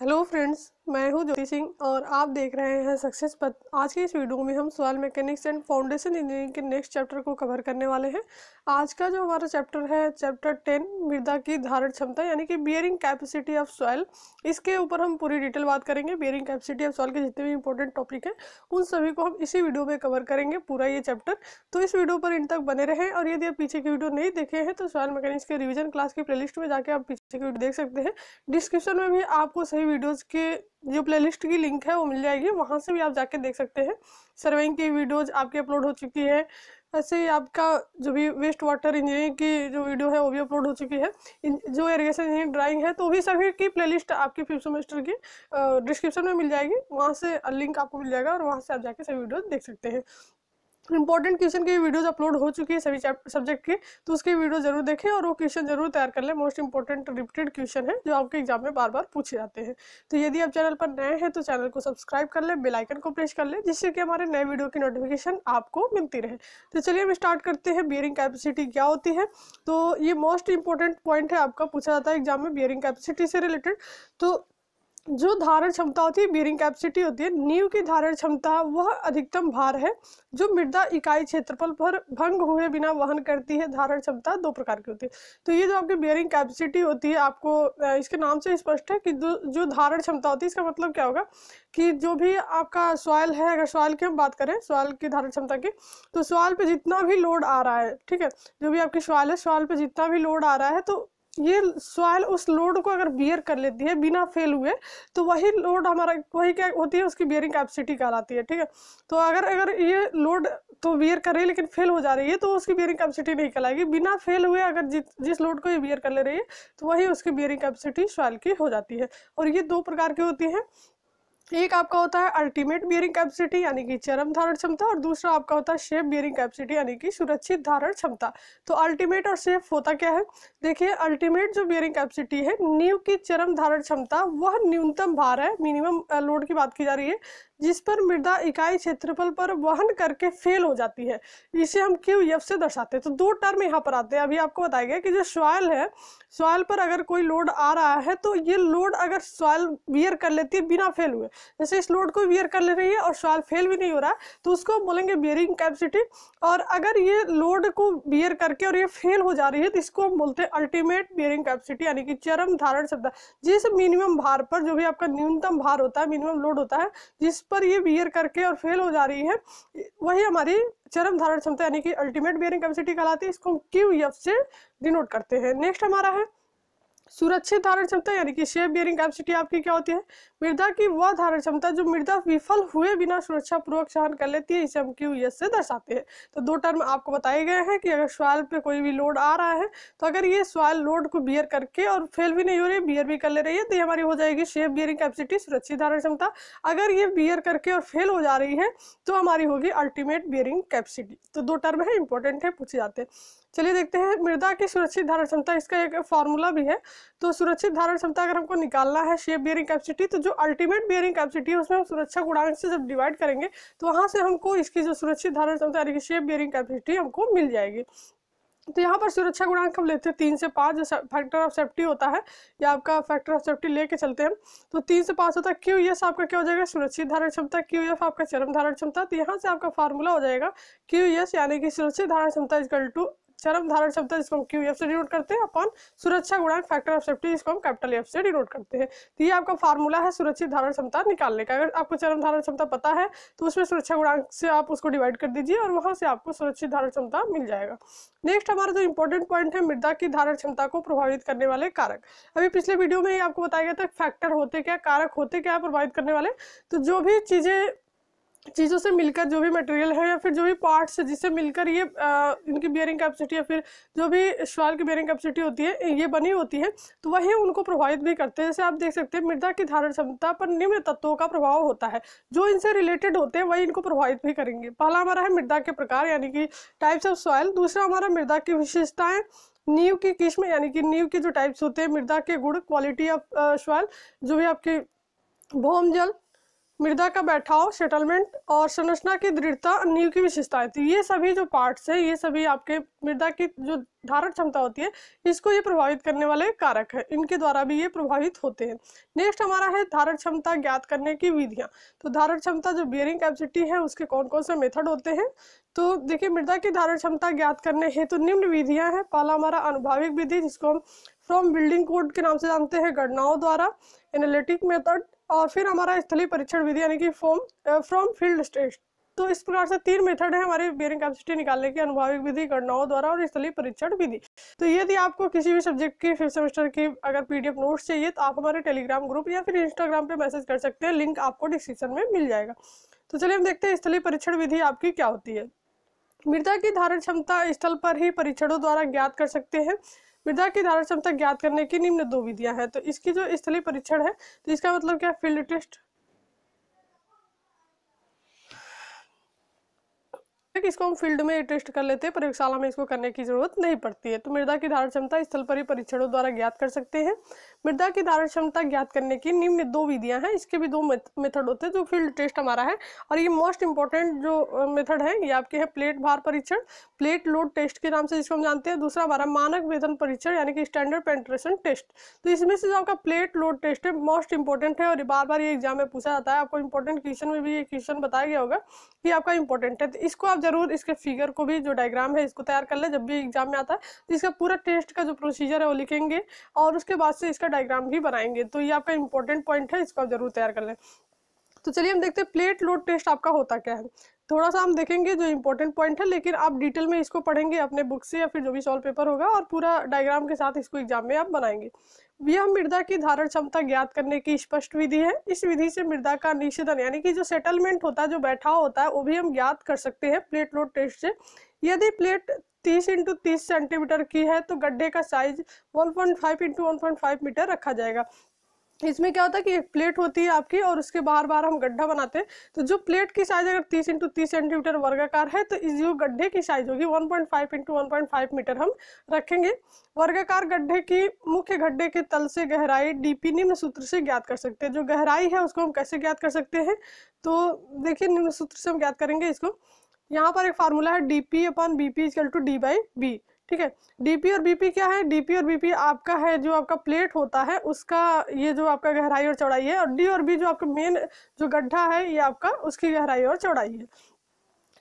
hello friends मैं हूं ज्योति सिंह और आप देख रहे हैं सक्सेस पथ आज के इस वीडियो में हम soil mechanics and foundation engineering के नेक्स्ट चैप्टर को कवर करने वाले हैं आज का जो हमारा चैप्टर है चैप्टर टेन मृदा की धारण क्षमता यानी कि बियरिंग कैपेसिटी ऑफ सॉयल इसके ऊपर हम पूरी डिटेल बात करेंगे बियरिंग कैपेसिटी ऑफ सॉयल के जितने भी इंपॉर्टेंट टॉपिक हैं उन सभी को हम इसी वीडियो में कवर करेंगे पूरा ये चैप्टर तो इस वीडियो पर इन तक बने रहें और यदि आप पीछे की वीडियो नहीं देखे हैं तो सॉयल मैकेनिक्स के रिविजन क्लास की प्लेलिस्ट में जाकर आप सिक्योरिटी देख सकते हैं डिस्क्रिप्शन में भी आपको सही वीडियोस के जो प्लेलिस्ट की लिंक है वो मिल जाएगी वहाँ से भी आप जाके देख सकते हैं सर्वेइंग की वीडियोज आपकी अपलोड हो चुकी है ऐसे ही आपका जो भी वेस्ट वाटर इंजीनियरिंग की जो वीडियो है वो भी अपलोड हो चुकी है जो एरिगेशन इंजीनियरिंग ड्राइंग है तो भी सभी की प्लेलिस्ट आपकी फिफ्थ सेमेस्टर की डिस्क्रिप्शन में मिल जाएगी वहाँ से लिंक आपको मिल जाएगा और वहाँ से आप जाके सभी वीडियो देख सकते हैं इंपॉर्टेंट क्वेश्चन के वीडियोज अपलोड हो चुकी है सभी सब्जेक्ट की तो उसके वीडियो जरूर देखें और वो क्वेश्चन जरूर तैयार कर लें मोस्ट इंपॉर्टेंट रिपीटेड क्वेश्चन है जो आपके एग्जाम में बार बार पूछे जाते हैं तो यदि आप चैनल पर नए हैं तो चैनल को सब्सक्राइब कर लें बेलाइकन को प्रेस कर लें जिससे कि हमारे नए वीडियो की नोटिफिकेशन आपको मिलती रहे तो चलिए हम स्टार्ट करते हैं बियरिंग कैपेसिटी क्या होती है तो ये मोस्ट इंपॉर्टेंट पॉइंट है आपका पूछा जाता है एग्जाम में बियरिंग कैपेसिटी से रिलेटेड तो जो धारण क्षमता होती है बियरिंग कैपेसिटी होती है नींव की धारण क्षमता वह अधिकतम भार है जो मृदा इकाई क्षेत्रफल पर भंग हुए बिना वहन करती है धारण क्षमता दो प्रकार की होती है तो ये जो आपकी बियरिंग कैपेसिटी होती है आपको इसके नाम से स्पष्ट है कि जो धारण क्षमता होती है इसका मतलब क्या होगा कि जो भी आपका सॉयल है अगर सॉयल की हम बात करें सॉयल की धारण क्षमता की तो सॉयल पर जितना भी लोड आ रहा है ठीक है जो भी आपकी सॉयल है सॉयल पर जितना भी लोड आ रहा है तो ये सॉइल उस लोड को अगर बियर कर लेती है बिना फेल हुए तो वही लोड हमारा वही क्या होती है उसकी बियरिंग कैपेसिटी कहलाती है ठीक है तो अगर अगर ये लोड तो बियर कर रही है लेकिन फेल हो जा रही है तो उसकी बियरिंग कैपेसिटी नहीं कहलाएगी बिना फेल हुए अगर जि, जिस लोड को ये बियर कर ले रही है तो वही उसकी बियरिंग कैपेसिटी सॉइल की हो जाती है और ये दो प्रकार की होती है एक आपका होता है अल्टीमेट बियरिंग कैपेसिटी यानी कि चरम धारण क्षमता और दूसरा आपका होता है शेप बियरिंग कैपेसिटी यानी कि सुरक्षित धारण क्षमता तो अल्टीमेट और शेप होता क्या है देखिए अल्टीमेट जो बियरिंग कैपेसिटी है न्यू की चरम धारण क्षमता वह न्यूनतम भार है मिनिमम लोड की बात की जा रही है जिस पर मृदा इकाई क्षेत्रफल पर वहन करके फेल हो जाती है इसे हम क्यू से दर्शाते हैं तो दो टर्म यहाँ पर आते हैं अभी आपको बताया गया कि जो सॉयल है सॉयल पर अगर कोई लोड आ रहा है तो ये लोड अगर सॉयल वियर कर लेती है बिना फेल हुए जैसे इस लोड को वियर कर ले रही है और सॉयल फेल भी नहीं हो रहा है तो उसको हम बोलेंगे बियरिंग कैपेसिटी और अगर ये लोड को बियर करके और ये फेल हो जा रही है तो इसको हम बोलते हैं अल्टीमेट बियरिंग कैपेसिटी यानी कि चरम धारण शब्द जिस मिनिमम भार पर जो भी आपका न्यूनतम भार होता है मिनिमम लोड होता है जिस पर ये बियर करके और फेल हो जा रही है वही हमारी चरम धारण क्षमता यानी कि अल्टीमेट बियरिंग कैपेसिटी कहलाती है इसको हम क्यू एफ से डिनोट करते हैं नेक्स्ट हमारा है सुरक्षित धारण क्षमता यानी कि शेप बियरिंग कैपेसिटी आपकी क्या होती है मृदा की वह धारण क्षमता जो मृदा विफल हुए बिना सुरक्षा पूर्वक सहन कर लेती है इसे हम क्यू एस e से दर्शाते हैं तो दो टर्म आपको बताए गए हैं कि अगर सॉयल पे कोई भी लोड आ रहा है तो अगर ये सॉयल लोड को बियर करके और फेल भी नहीं हो रही बियर भी कर ले रही है तो ये हमारी हो जाएगी शेप बियरिंग कैपेसिटी सुरक्षित धारण क्षमता अगर ये बियर करके और फेल हो जा रही है तो हमारी होगी अल्टीमेट बियरिंग कैपेसिटी तो दो टर्म है इंपॉर्टेंट है पूछे जाते हैं चलिए देखते हैं मृदा की सुरक्षित धारण क्षमता इसका एक फॉर्मूला भी है तो सुरक्षित धारण क्षमता अगर हमको निकालना है शेप बियरिंग कैपेसिटी तो जो अल्टीमेट बियरिंग कैपेसिटी है उसमें हम सुरक्षा गुणांक से जब डिवाइड करेंगे तो वहाँ से हमको इसकी जो सुरक्षित धारण क्षमता यानी कि शेप बियरिंग कैपेसिटी हमको मिल जाएगी तो यहाँ पर सुरक्षा गुणांक हम लेते हैं तीन से पाँच जो फैक्टर ऑफ सेफ्टी होता है या आपका फैक्टर ऑफ सेफ्टी लेके चलते हैं तो तीन से पाँच होता है क्यू एस e आपका क्या हो जाएगा सुरक्षित धारण क्षमता क्यू एफ e आपका चरम धारण क्षमता तो यहाँ से आपका फार्मूला हो जाएगा क्यू एस e यानी कि सुरक्षित धारण क्षमता इज इजकल टू चरम धारण शब्द है जिसको हम क्यू एफ से डिनोट करते हैं अपॉन सुरक्षा गुणांक फैक्टर ऑफ सेफ्टी जिसको हम कैपिटल एफ से डिनोट करते हैं तो ये आपका फार्मूला है सुरक्षित धारण क्षमता निकालने का अगर आपको चरम धारण क्षमता पता है तो उसमें सुरक्षा गुणांक से आप उसको डिवाइड कर दीजिए और वहाँ से आपको सुरक्षित धारण क्षमता मिल जाएगा नेक्स्ट हमारा जो इम्पोर्टेंट पॉइंट है मृदा की धारण क्षमता को प्रभावित करने वाले कारक अभी पिछले वीडियो में ही आपको बताया गया था फैक्टर होते क्या कारक होते क्या प्रभावित करने वाले तो जो भी चीज़ें चीज़ों से मिलकर जो भी मटेरियल है या फिर जो भी पार्ट्स है जिससे मिलकर ये आ, इनकी बियरिंग कैपेसिटी या फिर जो भी शॉल की बियरिंग कैपेसिटी होती है ये बनी होती है तो वही उनको प्रभावित भी करते हैं जैसे आप देख सकते हैं मृदा की धारण क्षमता पर निम्न तत्वों का प्रभाव होता है जो इनसे रिलेटेड होते हैं वही इनको प्रभावित भी करेंगे पहला हमारा है मृदा के प्रकार यानी कि टाइप्स ऑफ सॉयल दूसरा हमारा मृदा की विशेषताएँ नींव की किस्म यानी कि नींव के जो टाइप्स होते हैं मृदा के गुड़ क्वालिटी ऑफ सॉयल जो भी आपके भोम जल मृदा का बैठाव सेटलमेंट और संरचना की दृढ़ता नींव की विशेषताएं तो ये सभी जो पार्ट्स है ये सभी आपके मृदा की जो धारण क्षमता होती है इसको ये प्रभावित करने वाले कारक है इनके द्वारा भी ये प्रभावित होते हैं नेक्स्ट हमारा है धारण क्षमता ज्ञात करने की विधियां तो धारण क्षमता जो बियरिंग कैपेसिटी है उसके कौन कौन से मेथड होते हैं तो देखिए मृदा की धारण क्षमता ज्ञात करने हेतु तो निम्न विधियां हैं पहला हमारा अनुभाविक विधि जिसको हम फ्रॉम बिल्डिंग कोड के नाम से जानते हैं गणनाओं द्वारा एनालिटिक मेथड और फिर हमारा स्थलीय परीक्षण विधि यानी कि फॉर्म फ्रॉम फील्ड टेस्ट तो इस प्रकार से तीन मेथड है हमारी बियरिंग कैपेसिटी निकालने की अनुभाविक विधि गणनाओं द्वारा और स्थलीय परीक्षण विधि तो यदि आपको किसी भी सब्जेक्ट की फिफ्थ सेमेस्टर की अगर पीडीएफ नोट्स चाहिए तो आप हमारे टेलीग्राम ग्रुप या फिर इंस्टाग्राम पे मैसेज कर सकते हैं लिंक आपको डिस्क्रिप्शन में मिल जाएगा तो चलिए हम देखते हैं स्थलीय परीक्षण विधि आपकी क्या होती है मृदा की धारण क्षमता स्थल पर ही परीक्षणों द्वारा ज्ञात कर सकते हैं मृदा की धारण क्षमता ज्ञात करने की निम्न दो विधियां हैं तो इसकी जो स्थलीय परीक्षण है तो इसका मतलब क्या फील्ड टेस्ट इसको हम फील्ड में टेस्ट कर लेते हैं प्रयोगशाला में इसको करने की जरूरत नहीं पड़ती है तो मृदा की धारण क्षमता स्थल पर ही परीक्षणों द्वारा ज्ञात कर सकते हैं मृदा की धारण क्षमता ज्ञात करने की निम्न दो विधियां हैं इसके भी दो मेथड होते हैं जो फील्ड टेस्ट हमारा है और ये मोस्ट इंपॉर्टेंट जो मेथड है ये आपके हैं प्लेट भार परीक्षण प्लेट लोड टेस्ट के नाम से जिसको हम जानते हैं दूसरा हमारा मानक वेतन परीक्षण यानी कि स्टैंडर्ड पेंट्रेशन टेस्ट तो इसमें से जो आपका प्लेट लोड टेस्ट है मोस्ट इंपॉर्टेंट है और बार बार ये एग्जाम में पूछा जाता है आपको इंपॉर्टेंट क्वेश्चन में भी ये क्वेश्चन बताया गया होगा कि आपका इंपॉर्टेंट है तो इसको आप जरूर इसके फिगर को भी जो डायग्राम है इसको तैयार कर ले जब भी एग्जाम में आता है तो इसका पूरा टेस्ट का जो प्रोसीजर है वो लिखेंगे और उसके बाद से इसका डायग्राम भी बनाएंगे तो ये आपका इंपॉर्टेंट पॉइंट है इसको आप जरूर तैयार कर लें तो चलिए हम देखते हैं प्लेट लोड टेस्ट आपका होता क्या है थोड़ा सा हम देखेंगे जो इम्पोर्टेंट पॉइंट है लेकिन आप डिटेल में इसको पढ़ेंगे अपने बुक से या फिर जो भी सॉल्व पेपर होगा और पूरा डायग्राम के साथ इसको एग्जाम में आप बनाएंगे यह मृदा की धारण क्षमता ज्ञात करने की स्पष्ट विधि है इस विधि से मृदा का निषेधन यानी कि जो सेटलमेंट होता है जो बैठाव होता है वो भी हम ज्ञात कर सकते हैं प्लेट लोड टेस्ट से यदि प्लेट 30 इंटू तीस सेंटीमीटर की है तो गड्ढे का साइज 1.5 पॉइंट इंटू मीटर रखा जाएगा इसमें क्या होता है कि एक प्लेट होती है आपकी और उसके बाहर बाहर हम गड्ढा बनाते हैं तो जो प्लेट की साइज अगर 30 इंटू तीस सेंटीमीटर वर्गाकार है तो इस जो गड्ढे की साइज होगी 1.5 point five into one metre हम रखेंगे वर्गाकार गड्ढे की मुख्य गड्ढे के तल से गहराई डीपी निम्न सूत्र से ज्ञात कर सकते हैं जो गहराई है उसको हम कैसे ज्ञात कर सकते हैं तो देखिए निम्न सूत्र से हम ज्ञात करेंगे इसको यहाँ पर एक फार्मूला है D P upon B P equal to D by B ठीक है डीपी और बीपी क्या है डीपी और बीपी आपका है जो आपका प्लेट होता है उसका ये जो आपका गहराई और चौड़ाई है और डी और बी जो आपका मेन जो गड्ढा है ये आपका उसकी गहराई और चौड़ाई है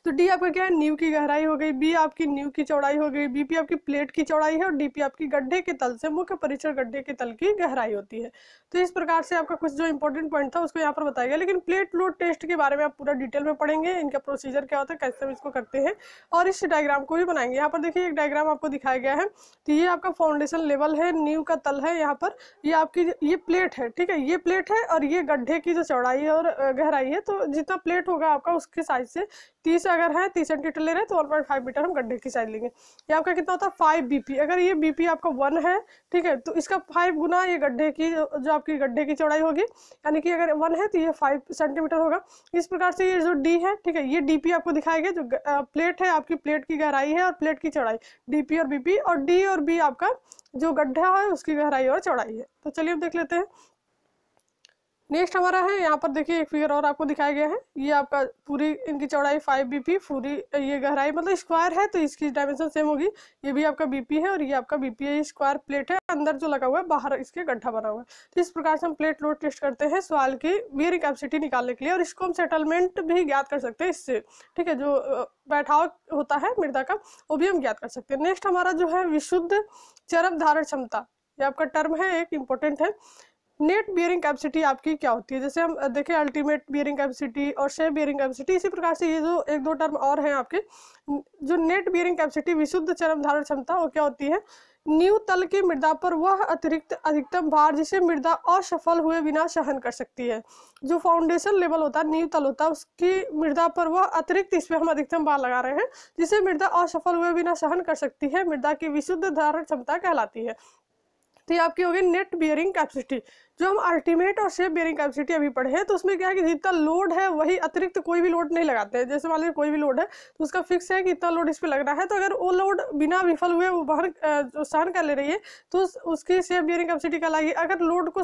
तो डी आपका क्या है न्यू की गहराई हो गई बी आपकी न्यू की चौड़ाई हो गई बीपी आपकी प्लेट की चौड़ाई है और डीपी आपकी गड्ढे के तल से मुख्य परिचर गड्ढे के तल की गहराई होती है तो इस प्रकार से आपका कुछ जो इंपॉर्टेंट पॉइंट था उसको यहाँ पर बताया गया लेकिन प्लेट लोड टेस्ट के बारे में आप पूरा डिटेल में पढ़ेंगे इनका प्रोसीजर क्या होता है कैसे हम इसको करते हैं और इस डायग्राम को भी बनाएंगे यहाँ पर देखिए एक डायग्राम आपको दिखाया गया है तो ये आपका फाउंडेशन लेवल है न्यू का तल है यहाँ पर ये आपकी ये प्लेट है ठीक है ये प्लेट है और ये गड्ढे की जो चौड़ाई और गहराई है तो जितना प्लेट होगा आपका उसके साइज से तीस अगर है तीस सेंटीमीटर ले रहे हैं तो वन पॉइंट फाइव मीटर हम गड्ढे की साइज लेंगे ये आपका कितना होता है फाइव बीपी अगर ये बीपी आपका वन है ठीक है तो इसका फाइव गुना ये गड्ढे की जो आपकी गड्ढे की चौड़ाई होगी यानी कि अगर वन है तो ये फाइव सेंटीमीटर होगा इस प्रकार से ये जो डी है ठीक है ये डी आपको दिखाएगा जो प्लेट है आपकी प्लेट की गहराई है और प्लेट की चौड़ाई डी और बी और डी और बी आपका जो गड्ढा है उसकी गहराई और चौड़ाई है तो चलिए हम देख लेते हैं नेक्स्ट हमारा है यहाँ पर देखिए एक फिगर और आपको दिखाया गया है ये आपका पूरी इनकी चौड़ाई फाइव बीपी पूरी ये गहराई मतलब स्क्वायर है तो इसकी डायमेंशन सेम होगी ये भी आपका बीपी है और ये आपका बीपी है स्क्वायर प्लेट है अंदर जो लगा हुआ है बाहर इसके गड्ढा बना हुआ है तो इस प्रकार से हम प्लेट लोड टेस्ट करते हैं सवाल की बियरिंग कैपेसिटी निकालने के लिए और इसको हम सेटलमेंट भी ज्ञात कर सकते हैं इससे ठीक है जो बैठाव होता है मृदा का वो भी हम ज्ञात कर सकते हैं नेक्स्ट हमारा जो है विशुद्ध चरम धारण क्षमता ये आपका टर्म है एक इम्पोर्टेंट है नेट बियरिंग कैपेसिटी आपकी क्या होती है जैसे हम देखें अल्टीमेट बियरिंग कैपेसिटी और शेयर बियरिंग कैपेसिटी इसी प्रकार से ये जो एक दो टर्म और हैं आपके जो नेट बियरिंग कैपेसिटी विशुद्ध चरम धारण क्षमता वो क्या होती है न्यू तल की मृदा पर वह अतिरिक्त अधिकतम भार जिसे मृदा असफल हुए बिना सहन कर सकती है जो फाउंडेशन लेवल होता है न्यू तल होता है उसकी मृदा पर वह अतिरिक्त इस पर हम अधिकतम भार लगा रहे हैं जिसे मृदा असफल हुए बिना सहन कर सकती है मृदा की विशुद्ध धारण क्षमता कहलाती है तो ये आपकी होगी नेट बियरिंग कैपेसिटी जो हम अल्टीमेट और शेप बियरिंग कैपेसिटी अभी पढ़े हैं तो उसमें क्या है कि जितना लोड है वही अतिरिक्त कोई भी लोड नहीं लगाते हैं जैसे मान लीजिए कोई भी लोड है तो उसका फिक्स है कि इतना लोड इस पर लगना है तो अगर वो लोड बिना विफल हुए वो वहन सहन कर ले रही है तो उसकी शेप बियरिंग कैपेसिटी कहलाएगी अगर लोड को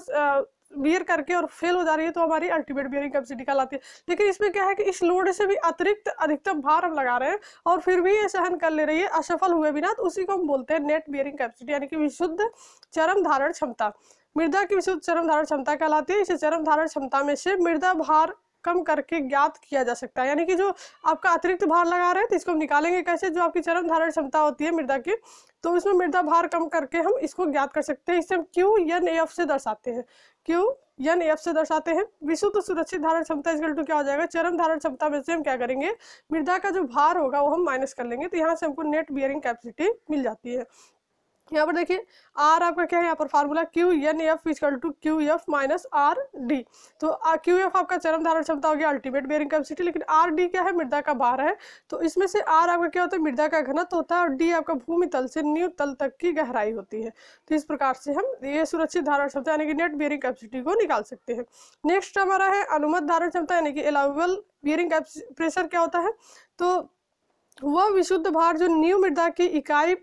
बियर करके और फेल हो जा रही है तो हमारी अल्टीमेट बियरिंग कैपेसिटी कहलाती है लेकिन इसमें क्या है कि इस लोड से भी अतिरिक्त अधिकतम भार हम लगा रहे हैं और फिर भी ये सहन कर ले रही है असफल हुए बिना तो उसी को हम बोलते हैं नेट बियरिंग कैपेसिटी यानी कि विशुद्ध चरम धारण क्षमता मृदा की विशुद्ध चरम धारण क्षमता कहलाती है इसे चरम धारण क्षमता में से मृदा भार कम करके ज्ञात किया जा सकता है यानी कि जो आपका अतिरिक्त भार लगा रहे हैं तो इसको हम निकालेंगे कैसे जो आपकी चरम धारण क्षमता होती है मृदा की तो इसमें मृदा भार कम करके हम इसको ज्ञात कर सकते हैं इससे हम क्यू एन एफ से दर्शाते हैं क्यू एन एफ से दर्शाते हैं विशुद्ध तो सुरक्षित धारण क्षमता इसके टू क्या हो जाएगा चरम धारण क्षमता में से हम क्या करेंगे मृदा का जो भार होगा वो हम माइनस कर लेंगे तो यहाँ से हमको नेट बियरिंग कैपेसिटी मिल जाती है यहाँ पर देखिए आर आपका क्या है यहाँ पर formula Q N F equal to Q F minus R D तो क्यू एफ आपका चरम धारण क्षमता हो गया अल्टीमेट बेरिंग कैपेसिटी लेकिन आर डी क्या है मृदा का भार है तो इसमें से आर आपका क्या होता है मृदा का घनत्व होता है और डी आपका भूमि तल से न्यू तल तक की गहराई होती है तो इस प्रकार से हम ये सुरक्षित धारण क्षमता यानी कि नेट बेरिंग कैपेसिटी को निकाल सकते हैं नेक्स्ट हमारा है अनुमत धारण क्षमता यानी कि अलाउबल बियरिंग प्रेशर क्या होता है तो वह विशुद्ध भार जो न्यू मृदा की इकाई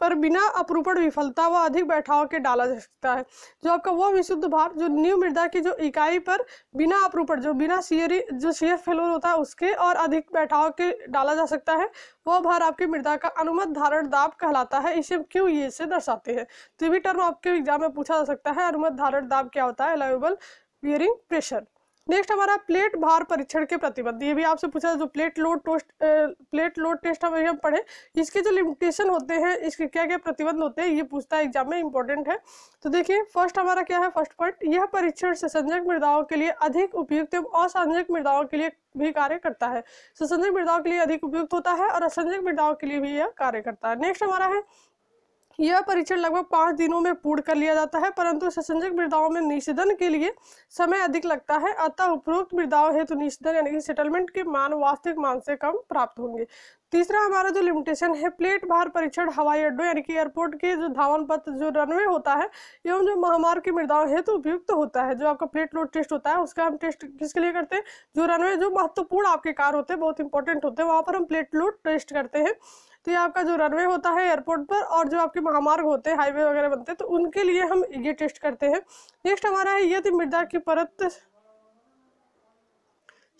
पर बिना अपरूपण विफलता व अधिक बैठाव के डाला जा सकता है जो आपका वो विशुद्ध भार जो न्यू मृदा की जो इकाई पर बिना अपरूपण जो बिना सीयरी जो सीयर फेलोर होता है उसके और अधिक बैठाव के डाला जा सकता है वह भार आपकी मृदा का अनुमत धारण दाब कहलाता है इसे क्यों ये से दर्शाते हैं तो भी टर्म आपके एग्जाम में पूछा जा सकता है अनुमत धारण दाब क्या होता है अलाउेबल बियरिंग प्रेशर नेक्स्ट हमारा प्लेट भार परीक्षण के प्रतिबंध ये भी आपसे पूछा जो plate load test plate load test हम हम पढ़े इसके जो लिमिटेशन होते हैं इसके क्या क्या प्रतिबंध होते हैं ये पूछता है एग्जाम में इंपॉर्टेंट है तो देखिए फर्स्ट हमारा क्या है फर्स्ट पॉइंट यह परीक्षण से मृदाओं के लिए अधिक उपयुक्त एवं असंजक मृदाओं के लिए भी कार्य करता है ससंजक मृदाओं के लिए अधिक उपयुक्त होता है और असंजक मृदाओं के लिए भी यह कार्य करता है नेक्स्ट हमारा है यह परीक्षण लगभग पाँच दिनों में पूर्ण कर लिया जाता है परंतु ससंजक मृदाओं में निषेधन के लिए समय अधिक लगता है अतः उपरोक्त मृदाओं हेतु तो निषेधन यानी कि सेटलमेंट के मान वास्तविक मान से कम प्राप्त होंगे तीसरा हमारा जो लिमिटेशन है प्लेट भार परीक्षण हवाई अड्डों यानी कि एयरपोर्ट के जो धावन पथ जो रनवे होता है एवं जो महामार्ग की मृदाओं हेतु तो उपयुक्त तो होता है जो आपका प्लेट लोड टेस्ट होता है उसका हम टेस्ट किसके लिए करते हैं जो रनवे जो महत्वपूर्ण आपके कार होते हैं बहुत इंपॉर्टेंट होते हैं वहाँ पर हम प्लेट लोड टेस्ट करते हैं तो ये आपका जो रनवे होता है एयरपोर्ट पर और जो आपके महामार्ग होते हैं हाईवे वगैरह बनते हैं तो उनके लिए हम ये टेस्ट करते हैं नेक्स्ट हमारा है यदि मृदा की परत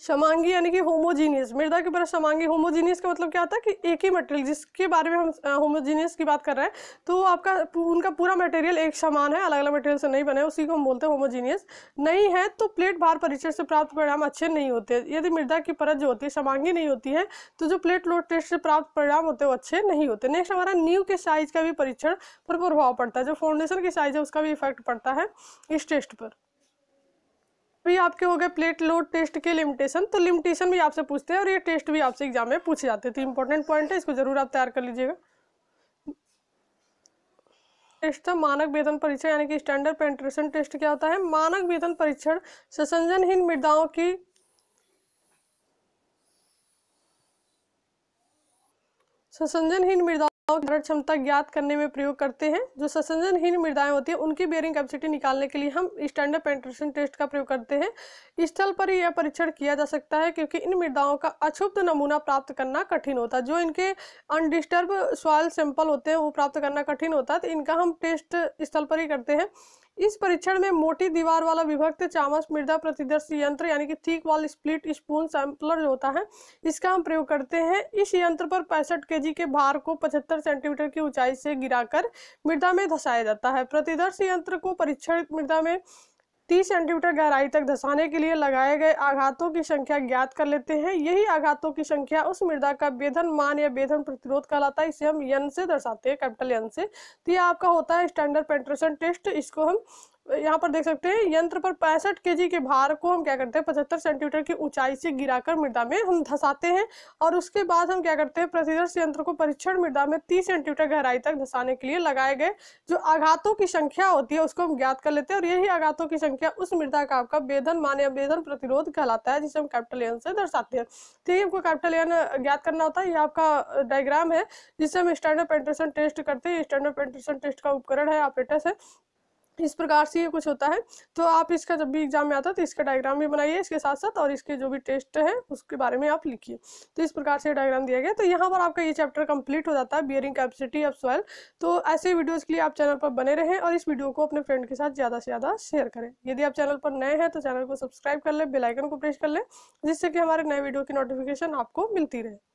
शमांगी यानी कि होमोजीनियस मृदा की परत समांगी होमोजीनियस का मतलब क्या होता है कि एक ही मटेरियल जिसके बारे में हम होमोजीनियस की बात कर रहे हैं तो आपका उनका पूरा मटेरियल एक समान है अलग अलग मटेरियल से नहीं बने है उसी को हम बोलते हैं होमोजीनियस नहीं है तो प्लेट भार परिचय से प्राप्त परिणाम अच्छे नहीं होते यदि मृदा की परत जो होती है शमांगी नहीं होती है तो जो प्लेट लोड टेस्ट से प्राप्त परिणाम होते हैं वो अच्छे नहीं होते नेक्स्ट हमारा न्यू के साइज का भी परीक्षण पर प्रभाव पड़ता है जो फाउंडेशन की साइज है उसका भी इफेक्ट पड़ता है इस टेस्ट पर भी आपके हो गए प्लेट लोड टेस्ट के लिमिटेशन तो लिमिटेशन भी आपसे पूछते हैं और ये टेस्ट भी आपसे एग्जाम में पूछे जाते हैं तो इम्पोर्टेंट पॉइंट है इसको जरूर आप तैयार कर लीजिएगा टेस्ट था मानक वेतन परीक्षण यानी कि स्टैंडर्ड पेंट्रेशन टेस्ट क्या होता है मानक वेतन परीक्षण संसंजनहीन मृदाओं की संसंजनहीन मृदा और क्षमता ज्ञात करने में प्रयोग करते हैं जो ससंजनहीन मृदाएं होती है उनकी बेयरिंग कैपेसिटी निकालने के लिए हम स्टैंडर्ड पेंट्रेशन टेस्ट का प्रयोग करते हैं स्थल पर यह परीक्षण किया जा सकता है क्योंकि इन मृदाओं का अछुप्त नमूना प्राप्त करना कठिन होता है जो इनके अनडिस्टर्ब सॉयल सैंपल होते हैं वो प्राप्त करना कठिन होता है तो इनका हम टेस्ट स्थल पर ही करते हैं इस परीक्षण में मोटी दीवार वाला विभक्त चामच मृदा प्रतिदर्श यंत्र यानी कि थीक वाल स्प्लिट स्पून सैम्पलर जो होता है इसका हम प्रयोग करते हैं इस यंत्र पर पैंसठ के के भार को 75 सेंटीमीटर की ऊंचाई से गिराकर मृदा में धसाया जाता है प्रतिदर्श यंत्र को परीक्षण मृदा में 30 सेंटीमीटर गहराई तक धसाने के लिए लगाए गए आघातों की संख्या ज्ञात कर लेते हैं यही आघातों की संख्या उस मृदा का बेधन मान या बेधन प्रतिरोध कहलाता है इसे हम यन से दर्शाते हैं कैपिटल यन से तो ये आपका होता है स्टैंडर्ड पेंट्रेशन टेस्ट इसको हम यहाँ पर देख सकते हैं यंत्र पर पैंसठ के के भार को हम क्या करते हैं पचहत्तर सेंटीमीटर की ऊंचाई से गिराकर मृदा में हम धसाते हैं और उसके बाद हम क्या करते हैं प्रतिदर्श यंत्र को परीक्षण मृदा में तीस सेंटीमीटर गहराई तक धसाने के लिए लगाए गए जो आघातों की संख्या होती है उसको हम ज्ञात कर लेते हैं और यही आघातों की संख्या उस मृदा का आपका बेधन मान या बेधन प्रतिरोध कहलाता है जिसे हम कैपिटल एन से दर्शाते हैं तो है हमको कैपिटल एन ज्ञात करना होता है ये आपका डायग्राम है जिससे हम स्टैंडर्ड पेंट्रेशन टेस्ट करते हैं स्टैंडर्ड पेंट्रेशन टेस्ट का उपकरण है ऑपरेटर है इस प्रकार से ये कुछ होता है तो आप इसका जब भी एग्जाम में आता है तो इसका डायग्राम भी बनाइए इसके साथ साथ और इसके जो भी टेस्ट है उसके बारे में आप लिखिए तो इस प्रकार से डायग्राम दिया गया तो यहाँ पर आपका ये चैप्टर कंप्लीट हो जाता है बियरिंग कैपेसिटी ऑफ सॉइल तो ऐसे वीडियोज़ के लिए आप चैनल पर बने रहें और इस वीडियो को अपने फ्रेंड के साथ ज़्यादा से ज़्यादा शेयर करें यदि आप चैनल पर नए हैं तो चैनल को सब्सक्राइब कर लें बेलाइकन को प्रेस कर लें जिससे कि हमारे नए वीडियो की नोटिफिकेशन आपको मिलती रहे